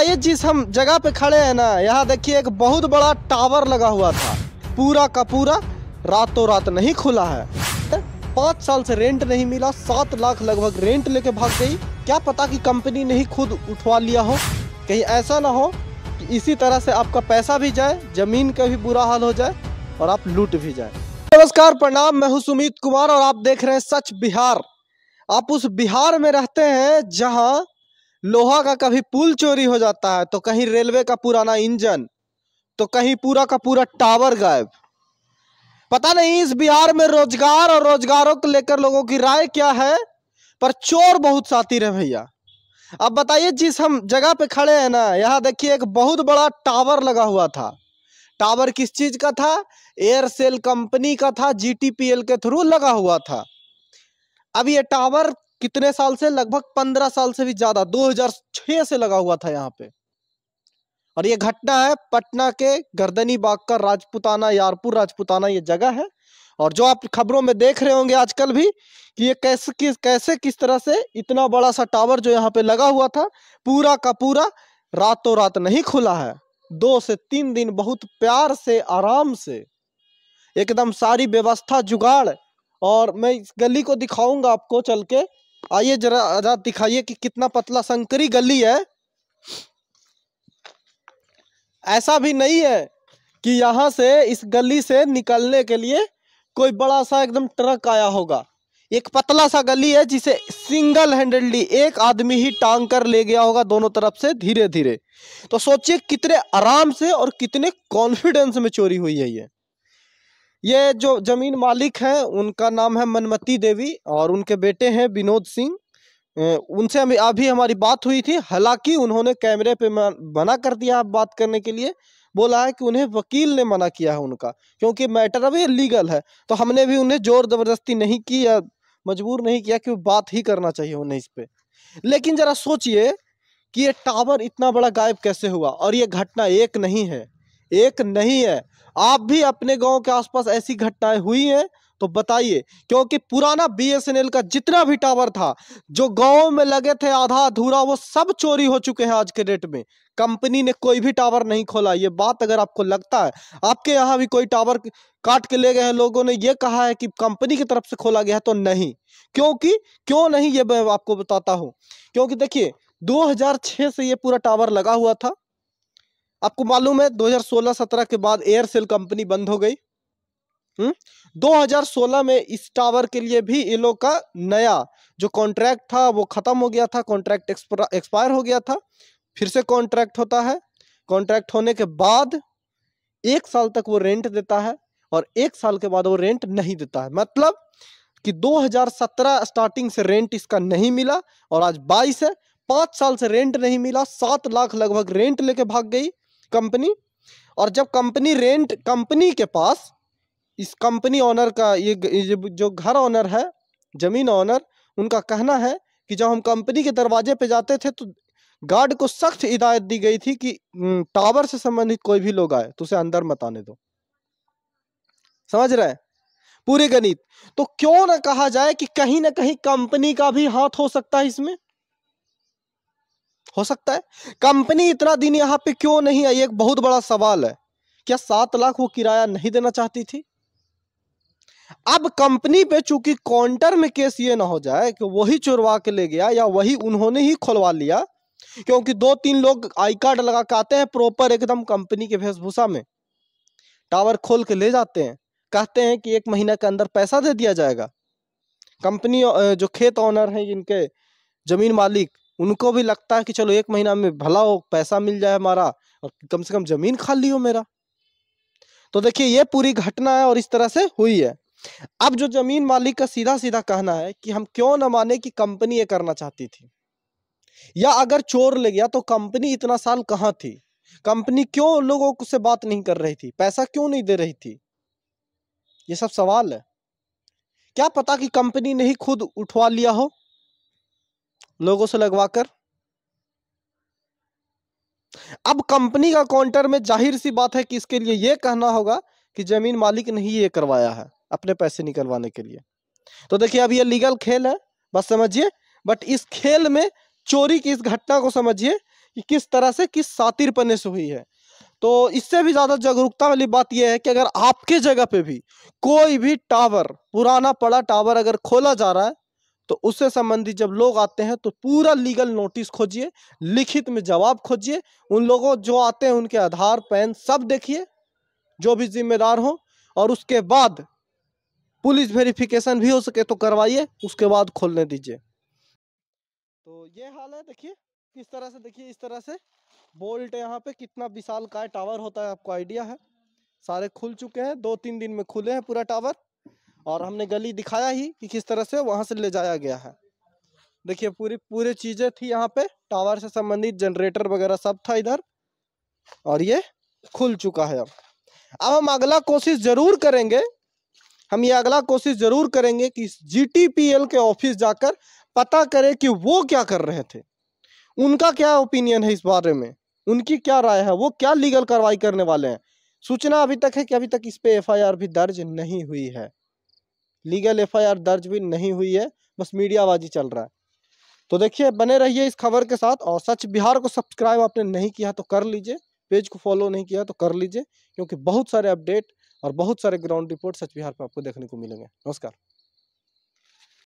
ये जिस हम जगह पे खड़े हैं ना यहाँ देखिए एक बहुत बड़ा टावर लगा हुआ था पूरा का पूरा रातों रात नहीं खुला है पांच साल से रेंट नहीं मिला सात लाख लगभग रेंट लेके भाग गई क्या पता कि कंपनी ने ही खुद उठवा लिया हो कहीं ऐसा ना हो कि इसी तरह से आपका पैसा भी जाए जमीन का भी बुरा हाल हो जाए और आप लूट भी जाए नमस्कार प्रणाम मैं हूं सुमित कुमार और आप देख रहे हैं सच बिहार आप उस बिहार में रहते हैं जहां लोहा का कभी पुल चोरी हो जाता है तो कहीं रेलवे का पुराना इंजन तो कहीं पूरा का पूरा टावर गायब पता नहीं इस बिहार में रोजगार और रोजगारों को लेकर लोगों की राय क्या है पर चोर बहुत साथी है भैया अब बताइए जिस हम जगह पे खड़े हैं ना यहाँ देखिए एक बहुत बड़ा टावर लगा हुआ था टावर किस चीज़ का था एयरसेल कंपनी का था जी के थ्रू लगा हुआ था अब ये टावर कितने साल से लगभग पंद्रह साल से भी ज्यादा 2006 से लगा हुआ था यहाँ पे और ये घटना है पटना के गर्दनी बाग का राजपुताना यारपुर राजपुताना ये जगह है और जो आप खबरों में देख रहे होंगे आजकल भी कि ये कैसे किस कैसे किस तरह से इतना बड़ा सा टावर जो यहाँ पे लगा हुआ था पूरा का पूरा रातों रात नहीं खुला है दो से तीन दिन बहुत प्यार से आराम से एकदम सारी व्यवस्था जुगाड़ और मैं इस गली को दिखाऊंगा आपको चल के आइए जरा आजाद दिखाइए कि कितना पतला संकरी गली है ऐसा भी नहीं है कि यहां से इस गली से निकलने के लिए कोई बड़ा सा एकदम ट्रक आया होगा एक पतला सा गली है जिसे सिंगल हैंडेडली एक आदमी ही टांग कर ले गया होगा दोनों तरफ से धीरे धीरे तो सोचिए कितने आराम से और कितने कॉन्फिडेंस में चोरी हुई है ये ये जो जमीन मालिक हैं उनका नाम है मनमती देवी और उनके बेटे हैं विनोद सिंह उनसे हम अभी हमारी बात हुई थी हालांकि उन्होंने कैमरे पे मना कर दिया बात करने के लिए बोला है कि उन्हें वकील ने मना किया है उनका क्योंकि मैटर अभी लीगल है तो हमने भी उन्हें जोर ज़बरदस्ती नहीं की या मजबूर नहीं किया कि बात ही करना चाहिए उन्हें इस पर लेकिन ज़रा सोचिए कि ये टावर इतना बड़ा गायब कैसे हुआ और ये घटना एक नहीं है एक नहीं है आप भी अपने गांव के आसपास ऐसी घटनाएं हुई हैं तो बताइए क्योंकि पुराना बीएसएनएल का जितना भी टावर था जो गाँव में लगे थे आधा अधूरा वो सब चोरी हो चुके हैं आज के डेट में कंपनी ने कोई भी टावर नहीं खोला ये बात अगर आपको लगता है आपके यहाँ भी कोई टावर काट के ले गए हैं लोगों ने ये कहा है कि कंपनी की तरफ से खोला गया है तो नहीं क्योंकि क्यों नहीं ये मैं आपको बताता हूँ क्योंकि देखिए 2006 से ये पूरा टावर लगा हुआ था आपको मालूम है 2016-17 के बाद एयरसेल कंपनी बंद हो गई हम्म 2016 में इस टावर के लिए भी एलो का नया जो कॉन्ट्रैक्ट था वो खत्म हो गया था कॉन्ट्रैक्ट एक्सपायर हो गया था फिर से कॉन्ट्रैक्ट होता है कॉन्ट्रैक्ट होने के बाद एक साल तक वो रेंट देता है और एक साल के बाद वो रेंट नहीं देता है मतलब कि 2017 स्टार्टिंग से रेंट इसका नहीं मिला और आज 22 है पांच साल से रेंट नहीं मिला सात लाख लगभग रेंट लेके भाग गई कंपनी और जब कंपनी रेंट कंपनी के पास इस कंपनी ऑनर का ये जो घर ऑनर है जमीन ऑनर उनका कहना है कि जब हम कंपनी के दरवाजे पे जाते थे तो गार्ड को सख्त हिदायत दी गई थी कि टावर हम्म, से संबंधित कोई भी लोग आए तो उसे अंदर मत आने दो समझ रहे पूरे गणित तो क्यों ना कहा जाए कि कहीं ना कहीं कंपनी का भी हाथ हो सकता है इसमें हो सकता है कंपनी इतना दिन यहाँ पे क्यों नहीं आई एक बहुत बड़ा सवाल है क्या सात लाख वो किराया नहीं देना चाहती थी अब कंपनी पे चूंकि काउंटर में केस ये ना हो जाए कि वही चुरवा के ले गया या वही उन्होंने ही खोलवा लिया क्योंकि दो तीन लोग आई कार्ड लगा के आते हैं प्रॉपर एकदम कंपनी के वेशभूषा में टावर खोल के ले जाते हैं कहते हैं कि एक महीना के अंदर पैसा दे दिया जाएगा कंपनी जो खेत ऑनर हैं इनके जमीन मालिक उनको भी लगता है कि चलो एक महीना में भला हो पैसा मिल जाए हमारा और कम से कम जमीन खाली हो मेरा तो देखिए ये पूरी घटना है और इस तरह से हुई है अब जो जमीन मालिक का सीधा सीधा कहना है कि हम क्यों ना माने कि कंपनी ये करना चाहती थी या अगर चोर ले गया तो कंपनी इतना साल कहाँ थी कंपनी क्यों लोगों से बात नहीं कर रही थी पैसा क्यों नहीं दे रही थी ये सब सवाल है क्या पता कि कंपनी ने ही खुद उठवा लिया हो लोगों से लगवाकर अब कंपनी का काउंटर में जाहिर सी बात है कि इसके लिए यह कहना होगा कि जमीन मालिक ने ही ये करवाया है अपने पैसे निकलवाने के लिए तो देखिए अब ये लीगल खेल है बस समझिए बट इस खेल में चोरी की इस घटना को समझिए कि किस तरह से किस सातिर पने से हुई है तो इससे भी ज़्यादा जागरूकता वाली बात यह है कि अगर आपके जगह पे भी कोई भी टावर पुराना पड़ा टावर अगर खोला जा रहा है तो उससे संबंधित जब लोग आते हैं तो पूरा लीगल नोटिस खोजिए लिखित में जवाब खोजिए उन लोगों जो आते हैं उनके आधार पैन सब देखिए जो भी जिम्मेदार हो और उसके बाद पुलिस वेरिफिकेशन भी हो सके तो करवाइए उसके बाद खोलने दीजिए तो ये हाल है देखिए किस तरह से देखिए इस तरह से बोल्ट यहाँ पे कितना विशाल का टावर होता है आपको आइडिया है सारे खुल चुके हैं दो तीन दिन में खुले हैं पूरा टावर और हमने गली दिखाया ही कि किस तरह से वहां से ले जाया गया है देखिए पूरी पूरी चीजें थी यहाँ पे टावर से संबंधित जनरेटर वगैरह सब था इधर और ये खुल चुका है अब अब हम अगला कोशिश जरूर करेंगे हम ये अगला कोशिश जरूर करेंगे कि जीटीपीएल के ऑफिस जाकर पता करें कि वो क्या कर रहे थे उनका क्या ओपिनियन है इस बारे में उनकी क्या राय है वो क्या लीगल कार्रवाई करने वाले हैं सूचना अभी तक है कि अभी तक इस पे एफआईआर भी दर्ज नहीं हुई है लीगल एफ दर्ज भी नहीं हुई है बस मीडियाबाजी चल रहा है तो देखिए बने रहिए इस खबर के साथ और सच बिहार को सब्सक्राइब आपने नहीं किया तो कर लीजिए पेज को फॉलो नहीं किया तो कर लीजिए क्योंकि बहुत सारे अपडेट और बहुत सारे ग्राउंड रिपोर्ट सच बिहार पर आपको देखने को मिलेंगे नमस्कार